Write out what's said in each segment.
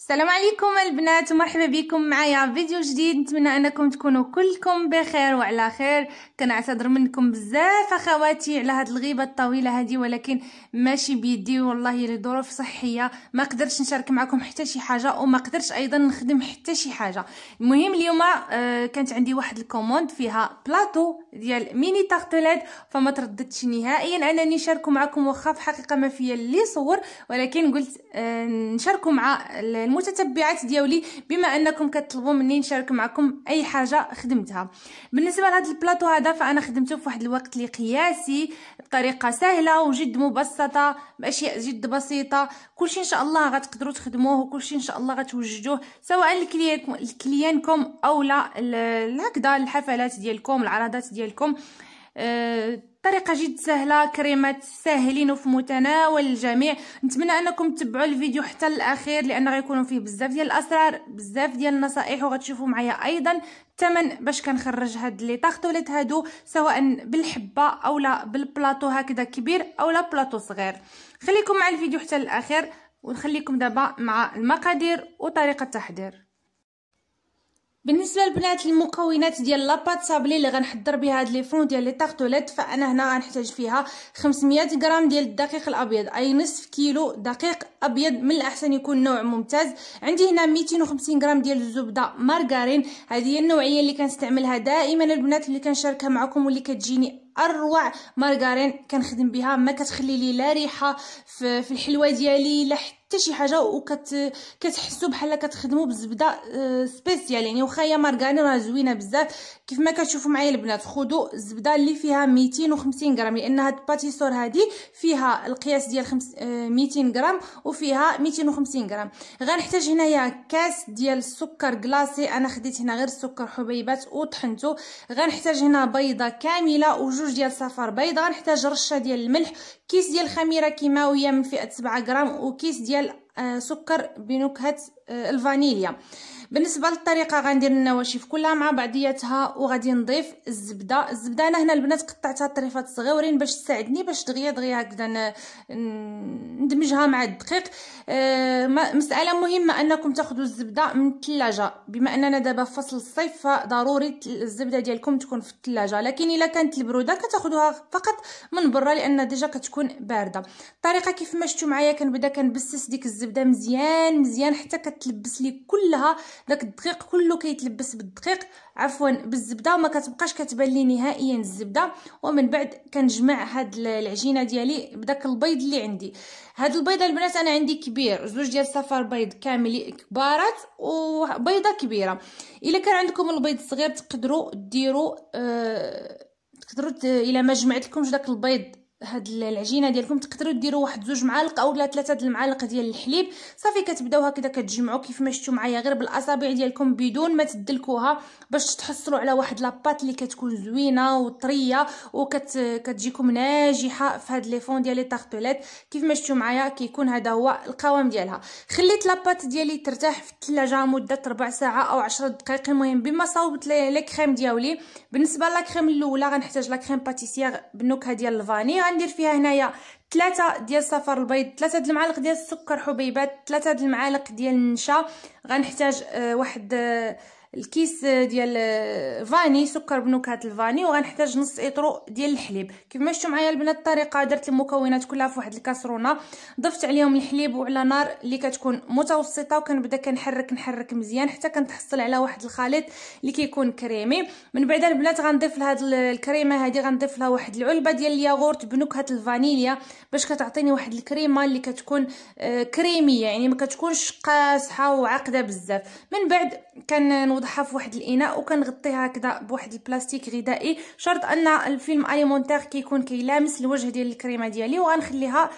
السلام عليكم البنات ومرحبا بكم معايا فيديو جديد نتمنى انكم تكونوا كلكم بخير وعلى خير كنعتذر منكم بزاف اخواتي على هاد الغيبه الطويله هادي ولكن ماشي بيدي والله لظروف صحيه ما قدرتش نشارك معكم حتى شي حاجه وما قدرتش ايضا نخدم حتى شي حاجه المهم اليوم آه كانت عندي واحد الكوموند فيها بلاطو ديال ميني تارتليت فما ترددتش نهائيا انني نشاركو معكم واخا في حقيقه ما فيا اللي صور ولكن قلت آه نشاركو مع المتتبعات ديولي بما انكم كتطلبوا مني نشارك معكم اي حاجه خدمتها بالنسبه لهذا البلاطو هذا فانا خدمته في واحد الوقت اللي قياسي بطريقه سهله وجد مبسطه باشياء جد بسيطه كلشي ان شاء الله غتقدروا تخدموه وكلشي ان شاء الله غتوجدوه سواء لكليانكم لكليانكم او لا هكذا الحفلات ديالكم العرضات ديالكم أه طريقه جد سهله كريمات ساهلين وفي متناول الجميع نتمنى انكم تتبعوا الفيديو حتى الاخير لان غيكونوا فيه بزاف ديال الاسرار بزاف ديال النصائح وغتشوفوا معايا ايضا الثمن باش كنخرج هاد لي طاغطوليت هادو سواء بالحبه اولا بالبلاطو هكذا كبير اولا بلاطو صغير خليكم مع الفيديو حتى الاخير ونخليكم دابا مع المقادير وطريقه التحضير بالنسبه للبنات المكونات ديال لاباط صابلي اللي غنحضر بها هاد لي فون ديال لي طارتوليت فانا هنا غنحتاج فيها 500 غرام ديال الدقيق الابيض اي نصف كيلو دقيق ابيض من الاحسن يكون نوع ممتاز عندي هنا 250 غرام ديال الزبده مارغارين هذه هي النوعيه اللي كنستعملها دائما البنات اللي كنشاركها معكم واللي كتجيني اروع مارغارين كنخدم بها ما كتخلي لي لا ريحه في الحلوه ديالي لا حتى حتى شي حاجه وكت كتحسوا بحال كتخدموا بزبده آه، سبيسيال يعني واخا هي مارغاني راه زوينه بزاف كيف ما كتشوفوا معايا البنات خذوا الزبده اللي فيها 250 غرام لان هاد الباتيسور هادي فيها القياس ديال 200 آه، غرام وفيها 250 غرام غنحتاج هنايا كاس ديال السكر كلاصي انا خديت هنا غير السكر حبيبات وطحنته غنحتاج هنا بيضه كامله وجوج ديال صفار بيض غنحتاج رشه ديال الملح كيس ديال الخميره كيماويه من فئه 7 غرام وكيس ديال آه، سكر بنكهه آه، الفانيليا بالنسبه للطريقه غندير النواشف كلها مع بعضياتها وغادي نضيف الزبده الزبده انا هنا البنات قطعتها طريفات صغيورين باش تساعدني باش دغيا دغيا هكذا ندمجها مع الدقيق آه، مساله مهمه انكم تاخذوا الزبده من الثلاجه بما اننا دابا في فصل الصيف فضروري الزبده ديالكم تكون في الثلاجه لكن الا كانت البروده كتاخذوها فقط من برا لان ديجا كتكون بارده الطريقه كيف ما شفتوا معايا كنبدا كنبسس ديك الزبده مزيان مزيان حتى كت كتلبس لي كلها داك الدقيق كله كيتلبس بالدقيق عفوا بالزبده وما كتبقاش كتبان لي نهائيا الزبده ومن بعد كنجمع هاد العجينه ديالي بداك البيض اللي عندي هاد البيضه البنات انا عندي كبير زوج ديال صفار بيض كامل كبارات وبيضه كبيره الا كان عندكم البيض الصغير تقدروا ديروا آه تقدروا الا ما جمعت لكمش داك البيض هاد العجينه ديالكم تقدروا ديروا واحد زوج معالق اولا ثلاثه د المعالق ديال الحليب صافي كتبداو هكذا كتجمعوا كيف ما شفتوا معايا غير بالاصابع ديالكم بدون ما تدلكوها باش تحصلوا على واحد لاباط اللي كتكون زوينه وطريه وكتجيكم ناجحه في هاد لي فون ديال لي طارتوليت كيف ما شفتوا معايا كيكون هذا هو القوام ديالها خليت لاباط ديالي ترتاح في الثلاجه مده ربع ساعه او 10 دقائق المهم بما صوبت لي كريم ديالي بالنسبه لا كريم الاولى غنحتاج لا كريم باتيسيير بالنكهه ديال الفاني غندير فيها هنايا ثلاثة ديال صفر البيض ثلاثة ديال المعالق ديال السكر حبيبات ثلاثة ديال المعالق ديال النشا غنحتاج آه، واحد آه، الكيس ديال فاني سكر بنكهه الفاني وغنحتاج نص اطرو ديال الحليب كيف ما شفتوا معايا البنات الطريقه درت المكونات كلها في واحد الكاسرونه ضفت عليهم الحليب وعلى نار اللي كتكون متوسطه وكنبدا كنحرك نحرك مزيان حتى كنتحصل على واحد الخليط اللي كيكون كريمي من بعد البنات غنضيف لهاد الكريمه هذه غنضيف لها واحد العلبه ديال الياغورت بنكهه الفانيليا باش كتعطيني واحد الكريمه اللي كتكون آه، كريميه يعني ما كتكونش قاسحه وعقده بزاف من بعد كن كنوضعها في واحد الاناء وكنغطيها هكذا بواحد البلاستيك غذائي شرط ان الفيلم اليمونتير كيكون كيلامس الوجه ديال الكريمه ديالي وغنخليها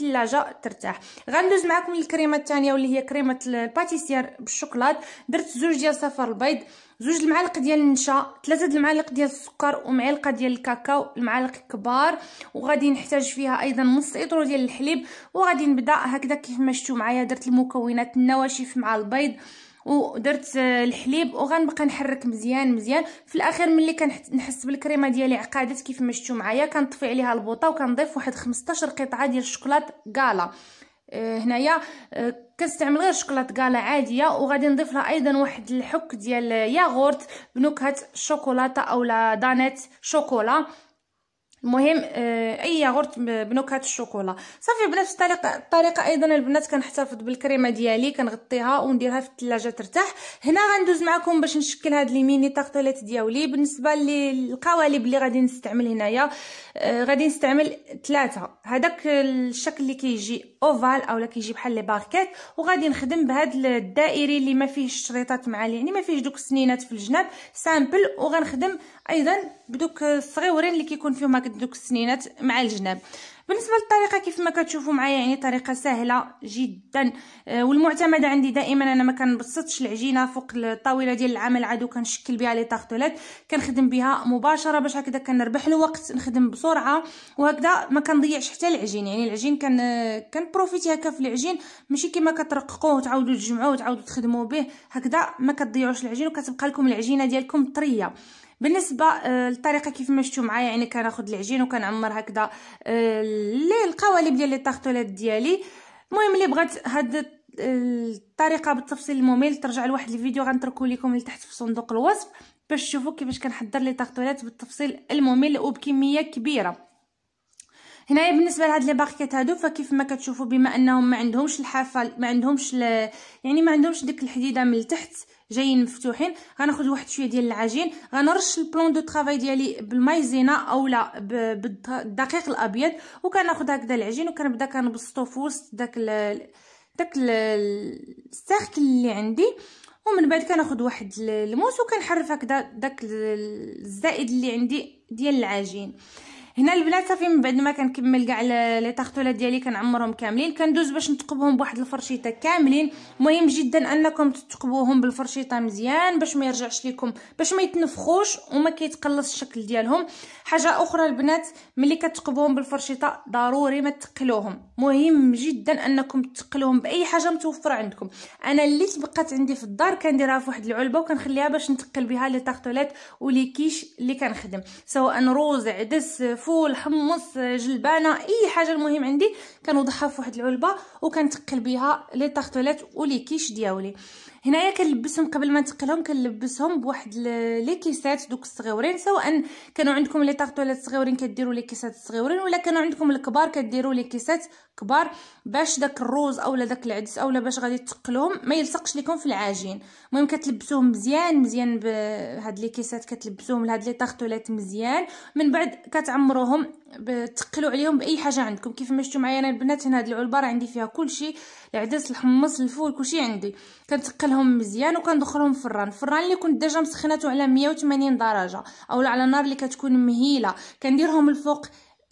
الثلاجه ترتاح غندوز معكم للكريمه الثانيه واللي هي كريمه الباتيسير بالشوكولات درت زوج ديال صفار البيض زوج المعالق ديال النشا ثلاثه المعالق ديال السكر ومعلقه ديال الكاكاو المعالق كبار وغادي نحتاج فيها ايضا نص اطرو ديال الحليب وغادي نبدا هكذا كيف ما شفتوا معايا درت المكونات النواشف مع البيض ودرت الحليب وغنبقى نحرك مزيان مزيان في الاخير ملي كنحس بالكريمه ديالي عقادت كيف ما شفتوا معايا كنطفي عليها البوطه وكنضيف واحد 15 قطعه ديال الشوكولات كالا آه، هنايا آه، كنستعمل غير شوكولات كالا عاديه وغادي نضيف لها ايضا واحد الحك ديال ياغورت بنكهه الشوكولاته اولا دانيت شوكولا المهم آه، اي ياغورت بنكهه الشوكولا صافي بنفس الطريقه الطريقه ايضا البنات كنحتفظ بالكريمه ديالي كنغطيها ونديرها في الثلاجه ترتاح هنا غندوز معكم باش نشكل هاد لي ميني طاقطولات ديالي بالنسبه للقوالب اللي غادي نستعمل هنايا آه غادي نستعمل ثلاثه هذاك الشكل اللي كيجي اوفال اولا كيجي بحال لي باركيت وغادي نخدم بهاد الدائري اللي ما فيهش الشريطات معالي يعني ما فيهش دوك السنينات في الجناب سامبل وغنخدم ايضا بدوك الصغيورين اللي كيكون فيهم هكا دوك السنينات مع الجناب بالنسبه للطريقه كيف ما كتشوفوا معايا يعني طريقه سهله جدا آه، والمعتمده عندي دائما انا ما كنبسطش العجينه فوق الطاوله ديال العمل عاد كنشكل بها لي طاغطولات كنخدم بها مباشره باش هكذا كنربح الوقت نخدم بسرعه وهكذا ما كنضيعش حتى العجين يعني العجين كان آه، كنبروفيتي هكا في العجين ماشي كيما كترققوه وتعاودوا تجمعوه وتعاودوا تخدموا به هكذا ما كتضيعوش العجين وكتبقى لكم العجينه ديالكم طريه بالنسبه آه، للطريقه كيف ما شفتوا معايا يعني كناخذ العجين وكنعمر هكذا آه، القوالب ديال لي طاختولات ديالي المهم اللي بغات هاد آه، الطريقه بالتفصيل الممل ترجع لواحد الفيديو غنتركو لكم لتحت في صندوق الوصف باش تشوفوا كيفاش كنحضر لي طاختولات بالتفصيل الممل وبكميه كبيره هنايا بالنسبه لهاد لي باركيت هادو فكيف ما كتشوفوا بما انهم ما عندهمش الحافه ما عندهمش يعني ما عندهمش ديك الحديده من التحت جايين مفتوحين غناخذ واحد شويه ديال العجين غنرش البلون دو طرافاي ديالي بالمايزينا اولا بالدقيق الابيض وكناخذ هكذا العجين وكنبدا كنبسطو في وسط داك ال... داك ال... السيركل اللي عندي ومن بعد كناخذ واحد الموس وكنحرف هكذا داك الزائد اللي عندي ديال العجين هنا البنات صافي من بعد ما كنكمل كاع لي طارتولات ديالي كنعمرهم كاملين كندوز باش نتقبهم بواحد الفرشيطه كاملين مهم جدا انكم تتقبوهم بالفرشيطه مزيان باش ما يرجعش لكم باش ما يتنفخوش وما كيتقلص الشكل ديالهم حاجه اخرى البنات ملي كتقبوهم بالفرشيطه ضروري ما تقلوهم مهم جدا انكم تقلوهم باي حاجه متوفره عندكم انا اللي تبقات عندي في الدار كنديرها في واحد العلبه وكنخليها باش نتقل بها لي طارتولات ولي كيش اللي كنخدم سواء روز عدس فول حمص جلبانه اي حاجه المهم عندي كنوضعها واحد العلبه وكنتقل بها لي طارتولات ولي كيش دياولي هنايا كنلبسهم قبل ما نتقلهم كنلبسهم بواحد لي كيسات دوك الصغيورين سواء كانوا عندكم لي طارطولات صغيورين كديروا لي كيسات صغيورين ولا كانوا عندكم الكبار كديروا لي كيسات كبار باش داك الروز اولا داك العدس اولا باش غادي تقلهم ما يلصقش لكم في العجين المهم كتلبسوهم مزيان مزيان بهاد لي كيسات كتلبسوهم لهاد لي طارطولات مزيان من بعد كتعمروهم تقلوا عليهم باي حاجه عندكم كيف ما شفتوا معايا انا البنات هنا هاد العلبه راه عندي فيها كلشي العدس الحمص الفول كلشي عندي كنتقلهم مزيان وكندخلهم في الفران الفران اللي كنت ديجا مسخناته على 180 درجه اولا على نار اللي كتكون مهيله كنديرهم الفوق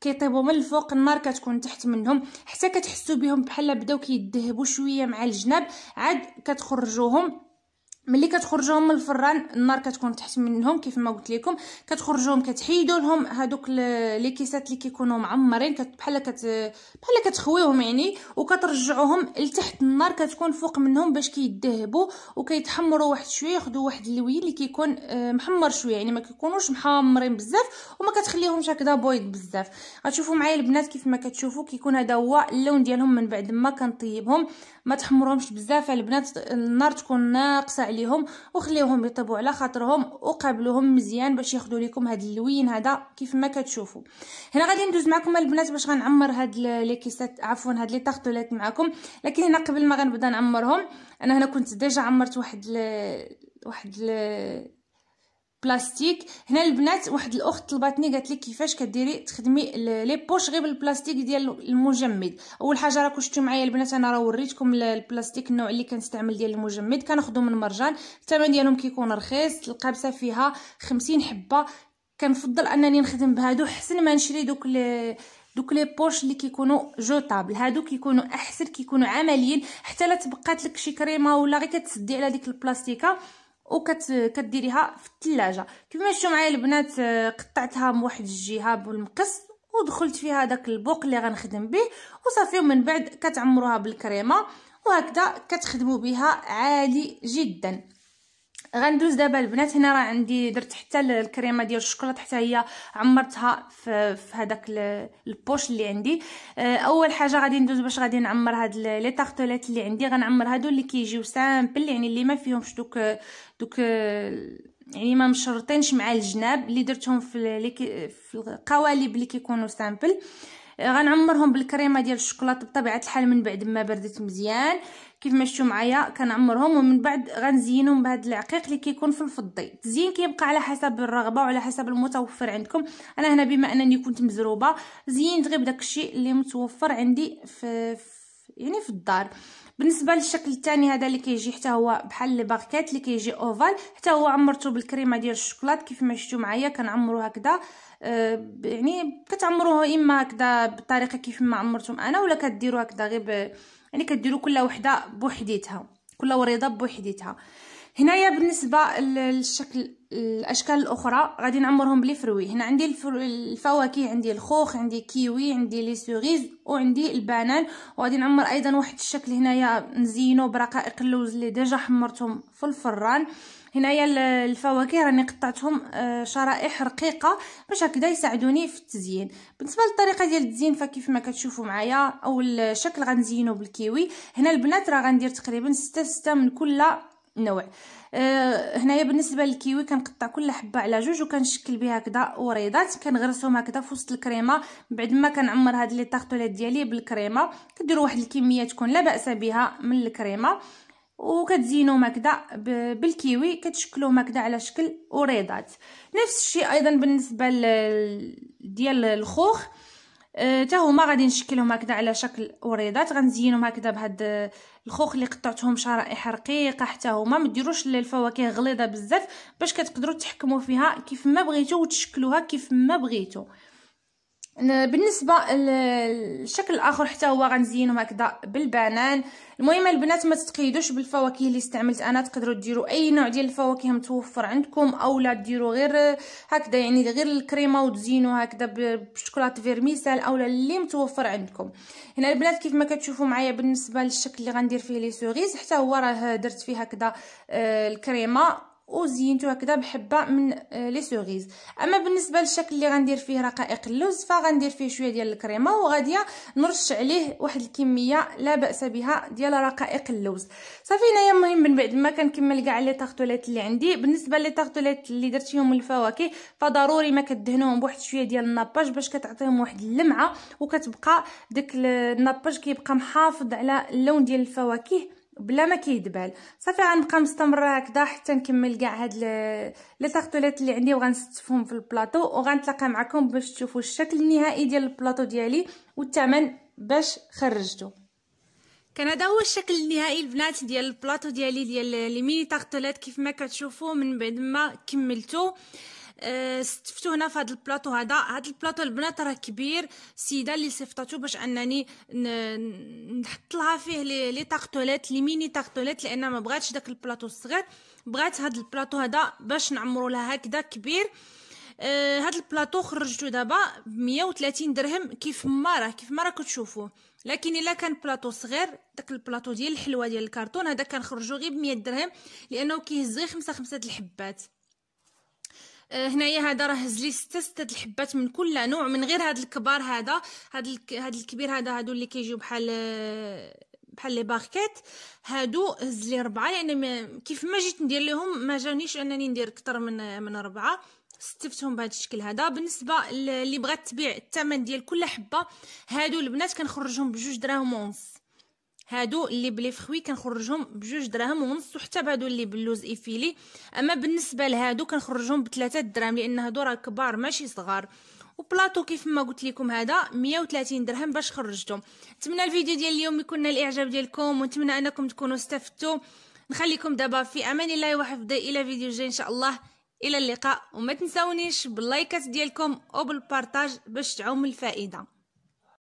كيطيبوا من الفوق النار كتكون تحت منهم حتى كتحسوا بهم بحال بداو كيذهبوا شويه مع الجناب عاد كتخرجوهم ملي كتخرجوهم من الفران النار كتكون تحت منهم كيف ما قلت لكم كتخرجوهم كتحيدوا لهم هذوك لي كيسات اللي كيكونوا معمرين بحال كت بحال كتخويوهم يعني وكترجعوهم لتحت النار كتكون فوق منهم باش كيدهبوا وكيتحمروا واحد شويه ياخذوا واحد اللوي اللي كيكون آه، محمر شويه يعني ما كيكونوش محمرين بزاف وما كتخليهمش هكذا بويض بزاف غتشوفوا معايا البنات كيف ما كتشوفوا كيكون هذا هو اللون ديالهم من بعد ما كنطيبهم ما تحمرهمش بزاف البنات النار تكون ناقصه عليهم وخليوهم يطيبوا على خاطرهم وقابلوهم مزيان باش ياخذوا لكم هذا اللوين هذا كيف ما كتشوفوا هنا غادي ندوز معكم البنات باش غنعمر هاد لي كيسات عفوا هاد لي طارطولات معكم لكن هنا قبل ما غنبدا نعمرهم انا هنا كنت ديجا عمرت واحد ل... واحد ل... بلاستيك هنا البنات واحد الاخت طلباتني قالت لي كيفاش كديري تخدمي لي بوش غير بالبلاستيك ديال المجمد اول حاجه راكم شفتوا معايا البنات انا راه وريتكم البلاستيك النوع اللي كنستعمل ديال المجمد كناخذو من مرجان الثمن ديالهم كيكون رخيص القابسه فيها خمسين حبه كنفضل انني نخدم بهادو حسن ما نشري دوك دوك لي بوش اللي كيكونوا جوطابل هادو كيكونوا احسن كيكونوا عمليين حتى لا تبقات لك شي كريمه ولا غير كتسدي على ديك البلاستيكه وكتديريها في الثلاجه كما شفتوا معايا البنات آه، قطعتها من واحد الجهه بالمقص ودخلت فيها داك البوق اللي غنخدم به وصافي ومن بعد كتعمروها بالكريمه وهكذا كتخدموا بها عالي جدا غندوز دابا البنات هنا راه عندي درت حتى الكريمه ديال الشوكولاط حتى هي عمرتها في, في هذاك البوش اللي عندي آه، اول حاجه غادي ندوز باش غادي نعمر هاد لي طارتولات اللي عندي غنعمر هادو اللي كيجيو سامبل يعني اللي ما فيهمش دوك دوك يعني ما مشرطينش مع الجناب اللي درتهم في, في القوالب اللي كيكونوا سامبل غنعمرهم بالكريمه ديال الشوكولاته بطبيعه الحال من بعد ما بردت مزيان كيف ما شفتوا معايا كنعمرهم ومن بعد غنزينهم بهذا العقيق اللي كيكون في الفضي التزيين كيبقى على حسب الرغبه وعلى حسب المتوفر عندكم انا هنا بما انني كنت مزروبه زينت غير بداك الشيء اللي متوفر عندي في, في يعني في الدار بالنسبه للشكل الثاني هذا اللي كيجي حتى هو بحال لي باركيت اللي كيجي اوفال حتى هو عمرته بالكريمه ديال الشوكولات كيف ما شفتوا معايا كنعمرو هكذا آه يعني كتعمروه اما هكذا بطريقه كيف ما عمرتهم انا ولا كديروا هكذا غير يعني كديروا كل وحده بوحديتها كل وريضه بوحديتها هنايا بالنسبه للشكل الاشكال الاخرى غادي نعمرهم بلي فروي هنا عندي الفواكه عندي الخوخ عندي كيوي عندي لي سوغيز وعندي البنان وغادي نعمر ايضا واحد الشكل هنايا نزينو برقائق اللوز اللي ديجا حمرتهم في الفران هنايا الفواكه راني قطعتهم آه، شرائح رقيقه باش هكذا يساعدوني في التزيين بالنسبه للطريقه ديال التزيين فكيف ما كتشوفوا معايا اول شكل غنزينو بالكيوي هنا البنات راه غندير تقريبا 6 6 من كل نوع أه هنايا بالنسبه للكيوي كنقطع كل حبه على جوج وكنشكل بها هكذا وريضات كنغرسهم هكذا في وسط الكريمه بعد ما كنعمر هاد لي طارتوليت ديالي بالكريمه كديروا واحد الكميه تكون لا باس بها من الكريمه وكتزينوهم هكذا بالكيوي كتشكلوهم هكذا على شكل وريضات نفس الشيء ايضا بالنسبه ديال الخوخ حتى هما غادي نشكلهم هكذا على شكل وريضات غنزينهم هكذا بهاد آه، الخوخ اللي قطعتهم شرائح رقيقه حتى هما ما ديروش الفواكه غليظه بزاف باش كتقدروا تحكموا فيها كيف ما بغيتو وتشكلوها كيف ما بغيتو بالنسبه للشكل الاخر حتى هو غنزينو هكذا بالبنان المهم البنات ما تتقيدوش بالفواكه اللي استعملت انا تقدروا ديروا اي نوع ديال الفواكه متوفر عندكم اولا ديروا غير هكذا يعني غير الكريمه وتزينوا هكذا بشوكولاط فيرميسال اولا اللي متوفر عندكم هنا البنات كيف ما كتشوفوا معايا بالنسبه للشكل اللي غندير فيه لي سوغيز حتى هو راه درت فيه هكذا آه، الكريمه وزينتو هكذا بحبه من لي سوغيز اما بالنسبه للشكل اللي غندير فيه رقائق اللوز فغندير فيه شويه ديال الكريمه وغادي نرش عليه واحد الكميه لا باس بها ديال رقائق اللوز صافي هنايا المهم من بعد ما كنكمل كاع لي طاغطولات اللي عندي بالنسبه لي طاغطولات اللي درت فيهم الفواكه فضروري ما كدهنوهم بواحد شويه ديال الناباج باش كتعطيهم واحد اللمعه وكتبقى داك الناباج كيبقى محافظ على اللون ديال الفواكه بلا ما كيدبال صافي غنبقى مستمره هكذا حتى نكمل كاع هاد لي تارتوليت اللي عندي وغنستفهم في البلاطو وغنتلاقى معكم باش تشوفوا الشكل النهائي ديال البلاطو ديالي والثمن باش خرجته كان هذا هو الشكل النهائي البنات ديال البلاطو ديالي ديال لي ميني تارتوليت كيف ما كتشوفوا من بعد ما كملتو استفتوا آه، هنا في هذا البلاطو هذا هذا البلاطو البنات راه كبير السيده اللي صيفطاتو باش انني نحط لها فيه لي تاغتوليت لي ميني تاغتوليت لان ما بغاتش داك البلاطو الصغير بغات هذا البلاطو هذا باش نعمرو لها هكذا كبير آه هاد البلاطو خرجتو دابا ب 130 درهم كيف ما راه كيف ما راكم تشوفوه لكن الا كان بلاطو صغير داك البلاطو ديال الحلوه ديال الكرتون هذا كنخرجو غير ب 100 درهم لانه كيهز غير خمسة خمسة الحبات آه، هنايا هذا راه هز لي ستة ستة الحبات من كل نوع من غير هذا الكبار هذا هذا هذا الكبير هذا هادو اللي كيجيو بحال آه، بحال لي باركيت هادو هز لي ربعه يعني ما كيف ما جيت ندير لهم ما جانيش انني ندير اكثر من آه، من ربعه استفتهم بهذا الشكل هذا بالنسبه اللي بغات تبيع الثمن ديال كل حبه هادو البنات كنخرجهم بجوج دراهم ونص هادو اللي بلي فخوي كنخرجهم بجوج دراهم ونص وحتى بهادو اللي باللوز ايفيلي اما بالنسبه لهادو كنخرجهم بثلاثة دراهم لان هادو راه كبار ماشي صغار وبلاطو كيف ما قلت لكم هذا 130 درهم باش خرجتهم نتمنى الفيديو ديال اليوم يكون الاعجاب ديالكم ونتمنى انكم تكونوا استفدتوا نخليكم دابا في امان الله وحفظه الى فيديو جاي ان شاء الله الى اللقاء وما تنساونيش باللايكات ديالكم وبالبارطاج باش تعم الفائده